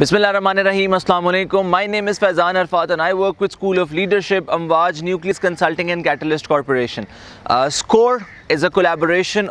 Bismillahirrahmanirrahim. My name is is Arfat and I work with School of Leadership, Amwaj Nucleus Consulting and Catalyst Corporation. Uh, SCORE is a collaboration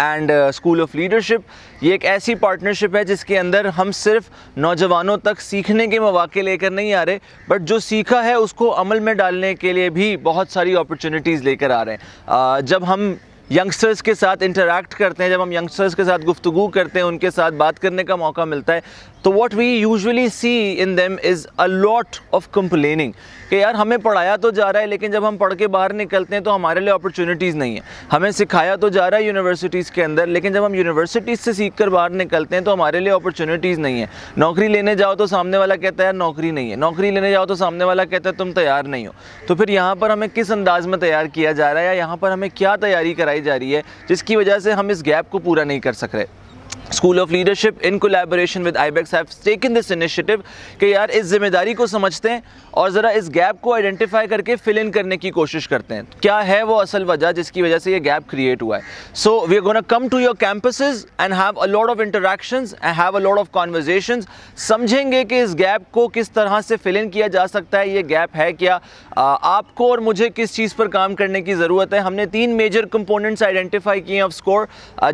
and school of leadership ये एक ऐसी partnership है जिसके अंदर हम सिर्फ नौजवानों तक सीखने के मौाक़े लेकर नहीं आ रहे बट जो सीखा है उसको अमल में डालने के लिए भी बहुत सारी अपॉर्चुनिटीज़ लेकर आ रहे हैं uh, जब हम यंगस्टर्स के साथ इंटरेक्ट करते हैं जब हम यंगस्टर्स के साथ गुफ्तु करते हैं उनके साथ बात करने का मौका मिलता है तो what we usually see in them is a lot of complaining कि यार हमें पढ़ाया तो जा रहा है लेकिन जब हम पढ़ के बाहर निकलते हैं तो हमारे लिए अपॉर्चुनिटीज़ नहीं है हमें सिखाया तो जा रहा है यूनिवर्सिटीज़ के अंदर लेकिन जब हम यूनिवर्सिटीज़ से सीख कर बाहर निकलते हैं तो हमारे लिए अपॉर्चुनिटीज़ नहीं है नौकरी लेने जाओ तो सामने वाला कहता है यार नौकरी नहीं है नौकरी लेने जाओ तो सामने वाला कहता है तुम तैयार नहीं हो तो फिर यहाँ पर हमें किस अंदाज में तैयार किया जा रहा है या यहाँ पर हमें क्या तैयारी कराई जा रही है जिसकी वजह से हम इस गैप को पूरा नहीं कर सक रहे school of leadership in collaboration with Ibex have taken this initiative कि यार इस जिम्मेदारी को समझते हैं और ज़रा इस गैप को आइडेंटिफाई करके फिल इन करने की कोशिश करते हैं क्या है वो असल वजह जिसकी वजह से ये गैप क्रिएट हुआ है so we are gonna come to your campuses and have a lot of interaction and have a lot of conversation समझेंगे कि इस गैप को किस तरह से फिल इन किया जा सकता है ये गैप है क्या आपको और मुझे किस चीज़ पर काम करने की ज़रूरत है हमने तीन मेजर कंपोनेंट्स आइडेंटिफाई किए हैं ऑफ स्कोर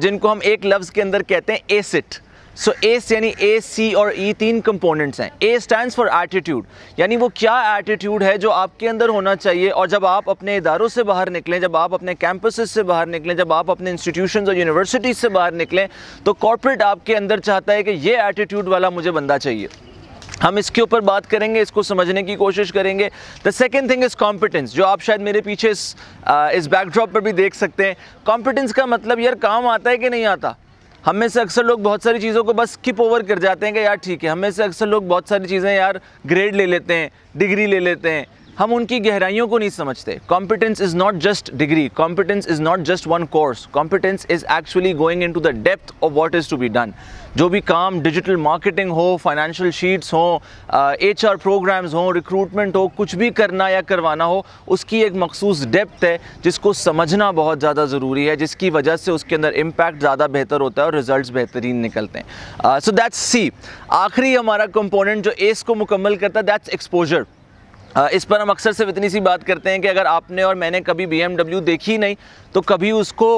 जिनको हम एक लफ्ज़ के अंदर कहते कहते हैं एसिट सो एस यानी ए सी और ई e, तीन कंपोनेंट्स हैं ए स्टैंड फॉर एटीट्यूड यानी वो क्या एटीट्यूड है जो आपके अंदर होना चाहिए और जब आप अपने इदारों से बाहर निकलें जब आप अपने कैंपस से बाहर निकलें जब आप अपने इंस्टीट्यूशन और यूनिवर्सिटीज से बाहर निकलें तो कॉरपोरेट आपके अंदर चाहता है कि ये एटीट्यूड वाला मुझे बंदा चाहिए हम इसके ऊपर बात करेंगे इसको समझने की कोशिश करेंगे the second thing is competence जो आप शायद मेरे पीछे इस इस बैकड्रॉप पर भी देख सकते हैं कॉम्पिटेंस का मतलब यार काम आता है कि नहीं आता हम में से अक्सर लोग बहुत सारी चीज़ों को बस स्किप ओवर कर जाते हैं कि यार ठीक है हम में से अक्सर लोग बहुत सारी चीज़ें यार ग्रेड ले लेते हैं डिग्री ले लेते हैं हम उनकी गहराइयों को नहीं समझते competence is not just degree competence is not just one course competence is actually going in to the depth of what is to be done जो भी काम डिजिटल मार्केटिंग हो फाइनेंशियल शीट्स हो एच आर प्रोग्राम्स हों recruitment हो कुछ भी करना या करवाना हो उसकी एक मखसूस डेप्थ है जिसको समझना बहुत ज़्यादा ज़रूरी है जिसकी वजह से उसके अंदर इम्पैक्ट ज़्यादा बेहतर होता है और रिजल्ट बेहतरीन निकलते हैं सो दैट्स सी आखिरी हमारा कंपोनेंट जो एस को मुकम्मल करता है दैट्स एक्सपोजर इस पर हम अक्सर सिर्फ इतनी सी बात करते हैं कि अगर आपने और मैंने कभी बी देखी नहीं तो कभी उसको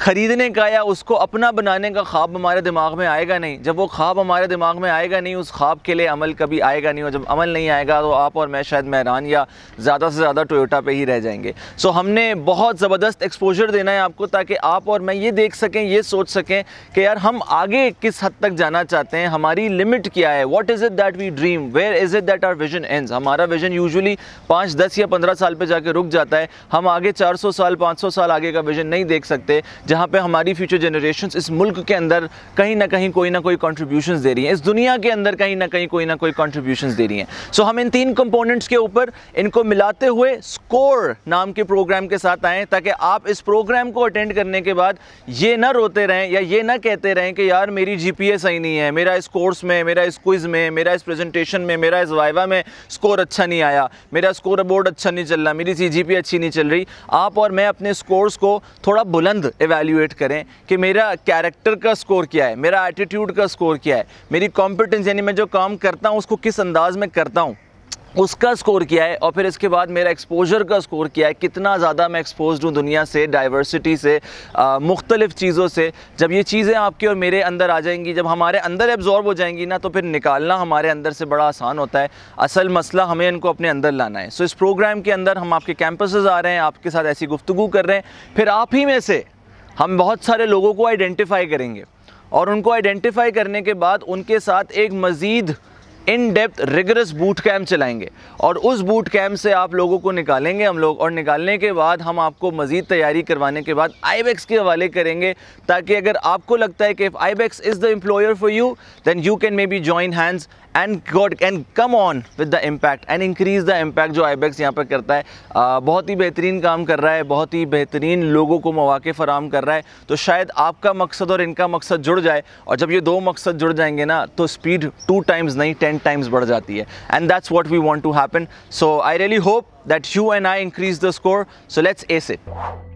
ख़रीदने का या उसको अपना बनाने का ख्वाब हमारे दिमाग में आएगा नहीं जब वो ख्वाब हमारे दिमाग में आएगा नहीं उस ख्वाब के लिए अमल कभी आएगा नहीं और जब अमल नहीं आएगा तो आप और मैं शायद महरान या ज़्यादा से ज़्यादा टोयोटा पे ही रह जाएंगे सो हमने बहुत ज़बरदस्त एक्सपोजर देना है आपको ताकि आप और मैं ये देख सकें ये सोच सकें कि यार हम आगे किस हद तक जाना चाहते हैं हमारी लिमिट क्या है what is it that we dream where is it that our vision and हमारा विजन यूजली पाँच दस या पंद्रह साल पर जाकर रुक जाता है हम आगे चार साल पाँच साल आगे का विजन नहीं देख सकते जहाँ पे हमारी फ्यूचर जनरेशन इस मुल्क के अंदर कहीं ना कहीं कोई ना कोई कॉन्ट्रीब्यूशन दे रही हैं इस दुनिया के अंदर कहीं ना कहीं कोई ना कोई कॉन्ट्रीब्यूशन दे रही हैं सो so, हम इन तीन कंपोनेंट्स के ऊपर इनको मिलाते हुए स्कोर नाम के प्रोग्राम के साथ आएँ ताकि आप इस प्रोग्राम को अटेंड करने के बाद ये ना रोते रहें या ये ना कहते रहें कि यार मेरी जी सही नहीं है मेरा इस कोर्स में मेरा इस क्विज़ में मेरा इस प्रेजेंटेशन में मेरा इस वाइवा में स्कोर अच्छा नहीं आया मेरा स्कोर बोर्ड अच्छा नहीं चल रहा मेरी सी अच्छी नहीं चल रही आप और मैं अपने स्कोर्स को थोड़ा बुलंद इवेल्यूएट करें कि मेरा कैरेक्टर का स्कोर क्या है मेरा एटीट्यूड का स्कोर क्या है मेरी कॉम्पिटेंस यानी मैं जो काम करता हूँ उसको किस अंदाज में करता हूँ उसका स्कोर किया है और फिर इसके बाद मेरा एक्सपोजर का स्कोर किया है कितना ज़्यादा मैं एक्सपोज हूँ दुनिया से डाइवर्सिटी से मुख्तलिफ़ चीज़ों से जब ये चीज़ें आपके और मेरे अंदर आ जाएंगी जब हमारे अंदर एब्जॉर्ब हो जाएंगी ना तो फिर निकालना हमारे अंदर से बड़ा आसान होता है असल मसला हमें इनको अपने अंदर लाना है सो इस प्रोग्राम के अंदर हम आपके कैंपसेज आ रहे हैं आपके साथ ऐसी गुफ्तु कर रहे हैं फिर आप ही में से हम बहुत सारे लोगों को आइडेंटिफाई करेंगे और उनको आइडेंटिफाई करने के बाद उनके साथ एक मज़ीद in depth rigorous boot camp चलाएंगे और उस बूट कैम्प से आप लोगों को निकालेंगे हम लोग और निकालने के बाद हम आपको मज़ीद तैयारी करवाने के बाद आईबैक्स e के हवाले करेंगे ताकि अगर आपको लगता है कि if Ibex is the employer for you then you can may be join hands and God can come on with the impact and increase the impact जो बैक्स e यहाँ पर करता है आ, बहुत ही बेहतरीन काम कर रहा है बहुत ही बेहतरीन लोगों को मौाक़े फ़राम कर रहा है तो शायद आपका मकसद और इनका मकसद जुड़ जाए और जब ये दो मकसद जुड़ जाएंगे ना तो स्पीड टू टाइम्स नहीं टेन टेन टाइम्स बढ़ जाती है and that's what we want to happen so I really hope that you and I increase the score so let's ace it